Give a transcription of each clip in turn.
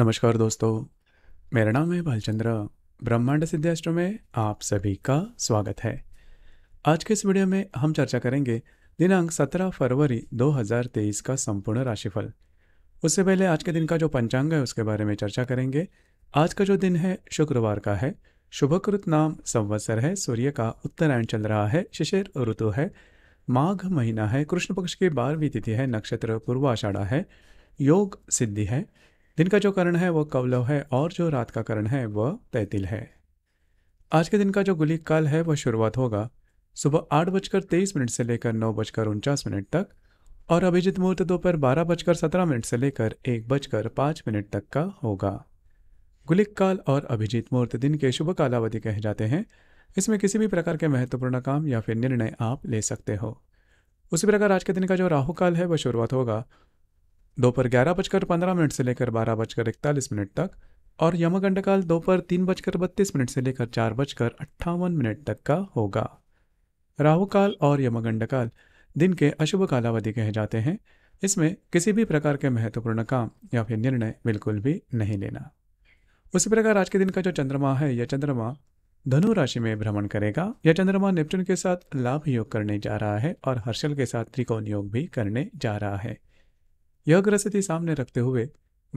नमस्कार दोस्तों मेरा नाम है भालचंद्र ब्रह्मांड सिद्धास्ट्रो में आप सभी का स्वागत है आज के इस वीडियो में हम चर्चा करेंगे दिनांक 17 फरवरी 2023 का संपूर्ण राशिफल उससे पहले आज के दिन का जो पंचांग है उसके बारे में चर्चा करेंगे आज का जो दिन है शुक्रवार का है शुभकृत नाम संवत्सर है सूर्य का उत्तरायण चल रहा है शिशिर ऋतु है माघ महीना है कृष्ण पक्ष की बारहवीं तिथि है नक्षत्र पूर्वाषाढ़ा है योग सिद्धि है दिन का जो करण है वह कवलव है और जो रात का करण है वह तैतिल है आज के दिन का जो गुलिक काल है वह शुरुआत होगा सुबह आठ बजकर तेईस मिनट से लेकर नौ बजकर उनचास मिनट तक और अभिजीत मुहूर्त दोपहर बारह बजकर सत्रह मिनट से लेकर एक बजकर पाँच मिनट तक का होगा गुलिक काल और अभिजीत मुहूर्त दिन के शुभ कालावधि कहे जाते हैं इसमें किसी भी प्रकार के महत्वपूर्ण काम या फिर निर्णय आप ले सकते हो उसी प्रकार आज के दिन का जो राहु काल है वह शुरुआत होगा दोपहर ग्यारह बजकर पंद्रह मिनट से लेकर बारह बजकर इकतालीस मिनट तक और यमगंड काल दोपहर तीन बजकर बत्तीस मिनट से लेकर चार बजकर अट्ठावन मिनट तक का होगा राहु काल और यमगंड काल दिन के अशुभ कालावधि कहे जाते हैं इसमें किसी भी प्रकार के महत्वपूर्ण काम या फिर निर्णय बिल्कुल भी नहीं लेना उसी प्रकार आज के दिन का जो चंद्रमा है यह चंद्रमा धनु राशि में भ्रमण करेगा यह चंद्रमा नेपच्यून के साथ लाभ योग करने जा रहा है और हर्षल के साथ त्रिकोण योग भी करने जा रहा है यह ग्रह स्थिति सामने रखते हुए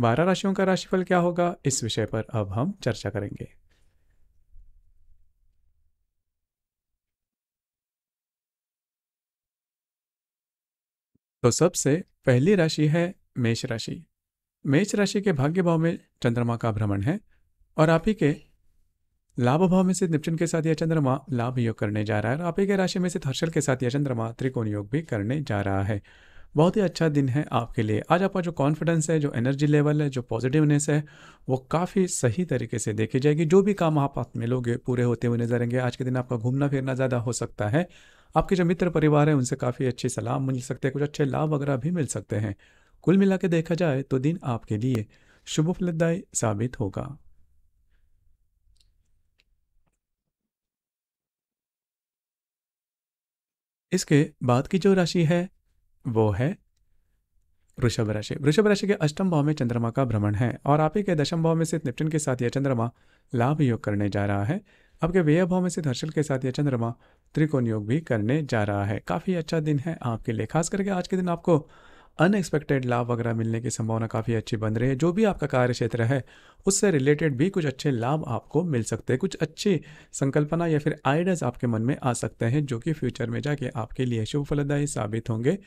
बारह राशियों का राशिफल क्या होगा इस विषय पर अब हम चर्चा करेंगे तो सबसे पहली राशि है मेष राशि मेष राशि के भाग्य भाव में चंद्रमा का भ्रमण है और आप ही के लाभ भाव में से निपचुन के साथ यह चंद्रमा लाभ योग करने जा रहा है और आप ही के राशि में से हर्षल के साथ यह चंद्रमा त्रिकोण योग भी करने जा रहा है बहुत ही अच्छा दिन है आपके लिए आज आपका जो कॉन्फिडेंस है जो एनर्जी लेवल है जो पॉजिटिवनेस है वो काफ़ी सही तरीके से देखी जाएगी जो भी काम आप हाथ में लोगे पूरे होते हुए नजर आएंगे आज के दिन आपका घूमना फिरना ज़्यादा हो सकता है आपके जो मित्र परिवार है उनसे काफ़ी अच्छी सलाह मिल सकते हैं कुछ अच्छे लाभ वगैरह भी मिल सकते हैं कुल मिला के देखा जाए तो दिन आपके लिए शुभ फलदायी साबित होगा इसके बाद की जो राशि है वो है वृषभ राशि वृषभ राशि के अष्टम भाव में चंद्रमा का भ्रमण है और आप ही के दशम भाव में स्थित निपटन के साथ यह चंद्रमा लाभ योग करने जा रहा है आपके व्यय भाव में स्थित हर्षल के साथ यह चंद्रमा त्रिकोण योग भी करने जा रहा है काफ़ी अच्छा दिन है आपके लिए खास करके आज के दिन आपको अनएक्सपेक्टेड लाभ वगैरह मिलने की संभावना काफ़ी अच्छी बन रही है जो भी आपका कार्य क्षेत्र है उससे रिलेटेड भी कुछ अच्छे लाभ आपको मिल सकते हैं कुछ अच्छी संकल्पना या फिर आइडियाज़ आपके मन में आ सकते हैं जो कि फ्यूचर में जाके आपके लिए शुभ फलदायी साबित होंगे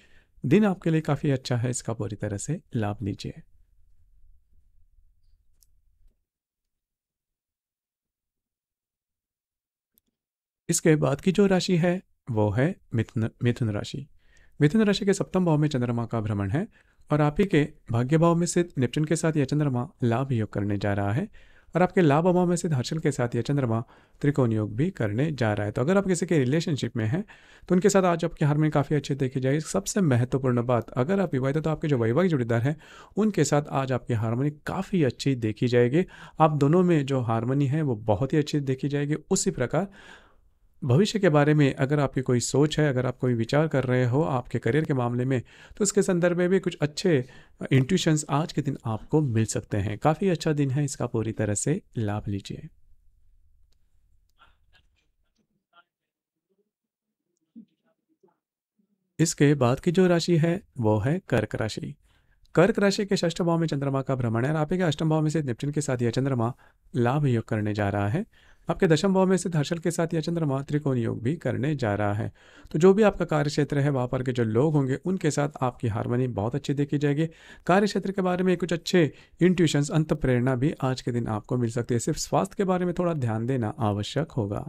दिन आपके लिए काफ़ी अच्छा है इसका पूरी तरह से लाभ लीजिए इसके बाद की जो राशि है वो है मिथुन मिथुन राशि मिथुन राशि के सप्तम भाव में चंद्रमा का भ्रमण है और आप ही के भाग्य भाव में स्थित निपटन के साथ यह चंद्रमा लाभ योग करने जा रहा है और आपके लाभ अभाव में से हर्षल के साथ या चंद्रमा त्रिकोण योग भी करने जा रहा है तो अगर आप किसी के रिलेशनशिप में हैं तो उनके साथ आज आपकी हार काफ़ी अच्छे देखी जाएगी सबसे महत्वपूर्ण बात अगर आप विवाहित तो आपके जो वैवाहिक जुड़ीदार हैं उनके साथ आज आपकी हारमोनी काफ़ी अच्छी देखी जाएगी आप दोनों में जो हारमोनी है वो बहुत ही अच्छी देखी जाएगी उसी प्रकार भविष्य के बारे में अगर आपकी कोई सोच है अगर आप कोई विचार कर रहे हो आपके करियर के मामले में तो उसके संदर्भ में भी कुछ अच्छे इंट्यूशंस आज के दिन आपको मिल सकते हैं काफ़ी अच्छा दिन है इसका पूरी तरह से लाभ लीजिए इसके बाद की जो राशि है वो है कर्क राशि कर्क राशि के षष्ठ भाव में चंद्रमा का भ्रमण है और आपके अष्टम भाव में से निपटन के साथ यह चंद्रमा लाभ योग करने जा रहा है आपके दशम भाव में स्थित हर्षल के साथ यह चंद्रमा त्रिकोण योग भी करने जा रहा है तो जो भी आपका कार्य क्षेत्र है वहाँ पर के जो लोग होंगे उनके साथ आपकी हारमोनी बहुत अच्छी देखी जाएगी कार्य क्षेत्र के बारे में कुछ अच्छे इंट्यूशन अंत प्रेरणा भी आज के दिन आपको मिल सकती है सिर्फ स्वास्थ्य के बारे में थोड़ा ध्यान देना आवश्यक होगा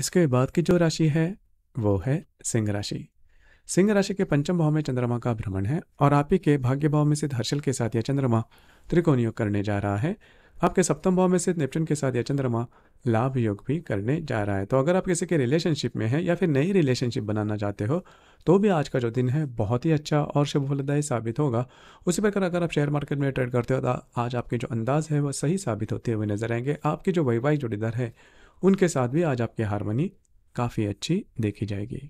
इसके बाद की जो राशि है वो है सिंह राशि सिंह राशि के पंचम भाव में चंद्रमा का भ्रमण है और आप ही के भाग्य भाव में स्थित हर्षल के साथ यह चंद्रमा त्रिकोण योग करने जा रहा है आपके सप्तम भाव में स्थित नेपच्यून के साथ यह चंद्रमा लाभ योग भी करने जा रहा है तो अगर आप किसी के रिलेशनशिप में हैं या फिर नई रिलेशनशिप बनाना चाहते हो तो भी आज का जो दिन है बहुत ही अच्छा और शुभ फलदायी साबित होगा उसी प्रकार अगर आप शेयर मार्केट में ट्रेड करते हो तो आज आपके जो अंदाज है वह सही साबित होते हुए नजर आएंगे आपके जो वैवाहिक जोड़ीदार है उनके साथ भी आज आपकी हारमोनी काफ़ी अच्छी देखी जाएगी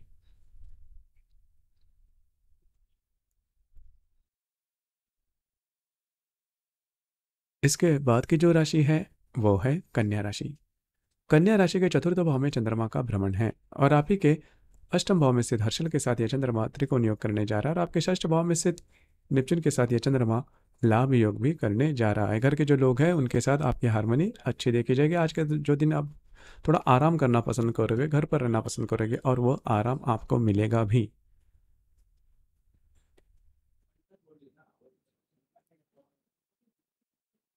इसके बाद की जो राशि है वो है कन्या राशि कन्या राशि के चतुर्थ भाव में चंद्रमा का भ्रमण है और आप ही के अष्टम भाव में स्थित हर्षल के साथ यह चंद्रमा त्रिकोण योग करने जा रहा है और आपके षष्ठ भाव में स्थित निपचुन के साथ यह चंद्रमा लाभ योग भी करने जा रहा है घर के जो लोग हैं उनके साथ आपकी हारमोनी अच्छी देखी जाएगी आज के जो दिन आप थोड़ा आराम करना पसंद करोगे घर पर रहना पसंद करोगे और वो आराम आपको मिलेगा भी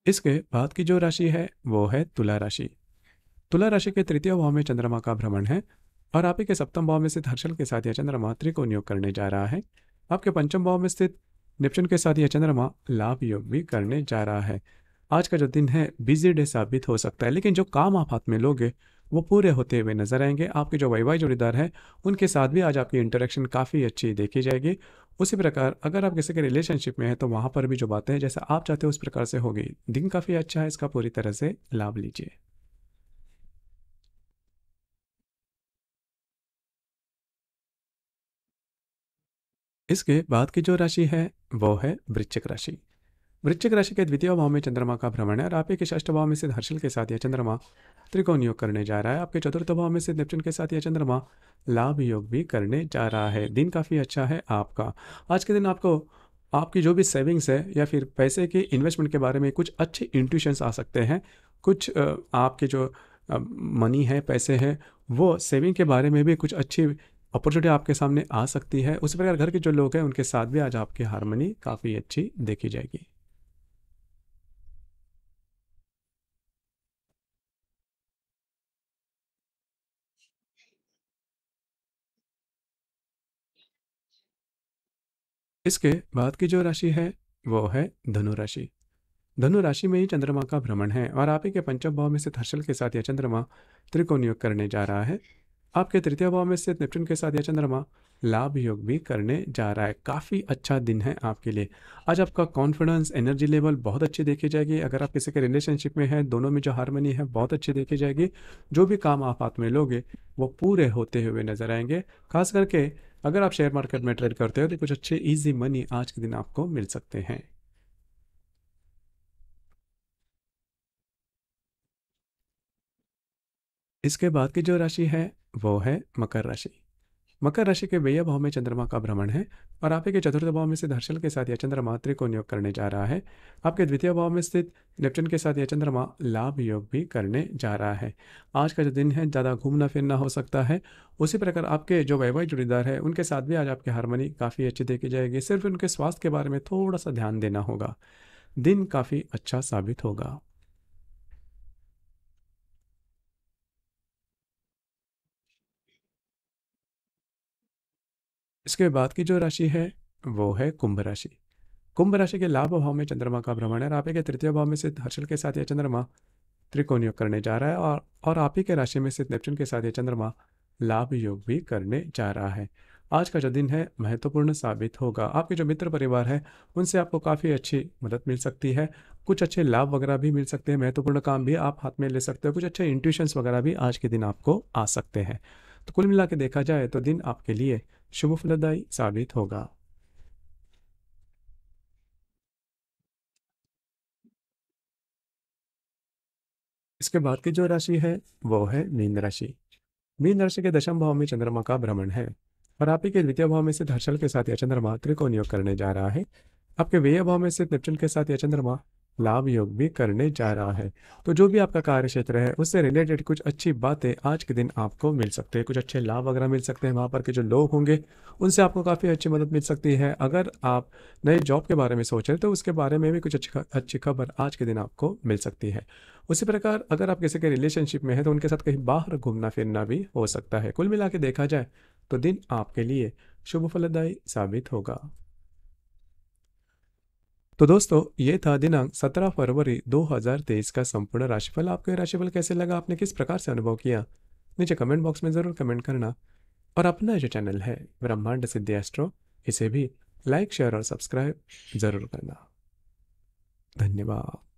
इसके बाद की जो राशि है वो है तुला राशि तुला राशि के तृतीय भाव में चंद्रमा का भ्रमण है और आप ही के सप्तम भाव में स्थित हर्षल के साथ यह चंद्रमा त्रिकोण योग करने जा रहा है आपके पंचम भाव में स्थित निपचन के साथ यह चंद्रमा लाभ योग भी करने जा रहा है आज का जो दिन है बिजी डे साबित हो सकता है लेकिन जो काम आप हाथ में लोगे वो पूरे होते हुए नजर आएंगे आपके जो वाई जोड़ीदार हैं उनके साथ भी आज आपकी इंटरेक्शन काफ़ी अच्छी देखी जाएगी उसी प्रकार अगर आप किसी के रिलेशनशिप में हैं तो वहाँ पर भी जो बातें जैसे आप चाहते हो उस प्रकार से होगी दिन काफ़ी अच्छा है इसका पूरी तरह से लाभ लीजिए इसके बाद की जो राशि है वो है वृश्चिक राशि वृश्चिक राशि के द्वितीय भाव में चंद्रमा का भ्रमण है और आप एक षष्ठ भाव में सिद्ध हर्षल के साथ यह चंद्रमा त्रिकोण योग करने जा रहा है आपके चतुर्थ भाव में सिद्ध नेपचुन के साथ यह चंद्रमा लाभ योग भी करने जा रहा है दिन काफ़ी अच्छा है आपका आज के दिन आपको आपकी जो भी सेविंग्स है या फिर पैसे के इन्वेस्टमेंट के बारे में कुछ अच्छे इंट्यूशंस आ सकते हैं कुछ आपके जो मनी है पैसे हैं वो सेविंग के बारे में भी कुछ अच्छी अपॉर्चुनिटी आपके सामने आ सकती है उसी प्रकार घर के जो लोग हैं उनके साथ भी आज आपकी हारमोनी काफ़ी अच्छी देखी जाएगी इसके बाद की जो राशि है वो है धनु राशि धनु राशि में ही चंद्रमा का भ्रमण है और आप ही के पंचम भाव में से हर्षल के साथ यह चंद्रमा त्रिकोण योग करने जा रहा है आपके तृतीय भाव में स्थित नेपच्यून के साथ यह चंद्रमा लाभ योग भी करने जा रहा है काफ़ी अच्छा दिन है आपके लिए आज आपका कॉन्फिडेंस एनर्जी लेवल बहुत अच्छी देखी जाएगी अगर आप किसी के रिलेशनशिप में हैं दोनों में जो हारमोनी है बहुत अच्छी देखी जाएगी जो भी काम आप हाथ में लोगे वो पूरे होते हुए नजर आएंगे खास करके अगर आप शेयर मार्केट में ट्रेड करते हो तो कुछ अच्छे ईजी मनी आज के दिन आपको मिल सकते हैं इसके बाद की जो राशि है वो है मकर राशि मकर राशि के व्यय भाव में चंद्रमा का भ्रमण है और आपके चतुर्थ भाव में स्थित हर्षल के साथ यह चंद्रमा त्रिकोण योग करने जा रहा है आपके द्वितीय भाव में स्थित नेपचन के साथ यह चंद्रमा लाभ योग भी करने जा रहा है आज का जो दिन है ज़्यादा घूमना फिरना हो सकता है उसी प्रकार आपके जो वैवाहिक जुड़ीदार है उनके साथ भी आज आपकी हारमोनी काफ़ी अच्छी देखी जाएगी सिर्फ उनके स्वास्थ्य के बारे में थोड़ा सा ध्यान देना होगा दिन काफ़ी अच्छा साबित होगा इसके बाद की जो राशि है वो है कुंभ राशि कुंभ राशि के लाभ भाव में चंद्रमा का भ्रमण है और आप ही के तृतीय भाव में स्थित हर्षल के साथ यह चंद्रमा त्रिकोण योग करने जा रहा है और और आप ही के राशि में स्थित नेपचुन के साथ यह चंद्रमा लाभ योग भी करने जा रहा है आज का जो दिन है महत्वपूर्ण साबित होगा आपके जो मित्र परिवार है उनसे आपको काफ़ी अच्छी मदद मिल सकती है कुछ अच्छे लाभ वगैरह भी मिल सकते हैं महत्वपूर्ण काम भी आप हाथ में ले सकते हो कुछ अच्छे इंट्यूशंस वगैरह भी आज के दिन आपको आ सकते हैं तो कुल मिला देखा जाए तो दिन आपके लिए शुभ फलदायी साबित होगा इसके बाद की जो राशि है वो है मीन राशि मीन राशि के दशम भाव में चंद्रमा का भ्रमण है और आप ही के द्वितीय भाव में से हर्षल के साथ यह चंद्रमा त्रिकोण योग करने जा रहा है आपके व्यय भाव में से निपटन के साथ यह चंद्रमा लाभ योग भी करने जा रहा है तो जो भी आपका कार्य क्षेत्र है उससे रिलेटेड कुछ अच्छी बातें आज के दिन आपको मिल सकते हैं कुछ अच्छे लाभ वगैरह मिल सकते हैं वहाँ पर के जो लोग होंगे उनसे आपको काफ़ी अच्छी मदद मिल सकती है अगर आप नए जॉब के बारे में सोच रहे तो उसके बारे में भी कुछ अच्छी अच्छी खबर आज के दिन आपको मिल सकती है उसी प्रकार अगर आप किसी के रिलेशनशिप में हैं तो उनके साथ कहीं बाहर घूमना फिरना भी हो सकता है कुल मिला देखा जाए तो दिन आपके लिए शुभ फलदायी साबित होगा तो दोस्तों ये था दिनांक 17 फरवरी 2023 का संपूर्ण राशिफल आपको ये राशिफल कैसे लगा आपने किस प्रकार से अनुभव किया नीचे कमेंट बॉक्स में ज़रूर कमेंट करना और अपना जो चैनल है ब्रह्मांड सिद्धि एस्ट्रो इसे भी लाइक शेयर और सब्सक्राइब ज़रूर करना धन्यवाद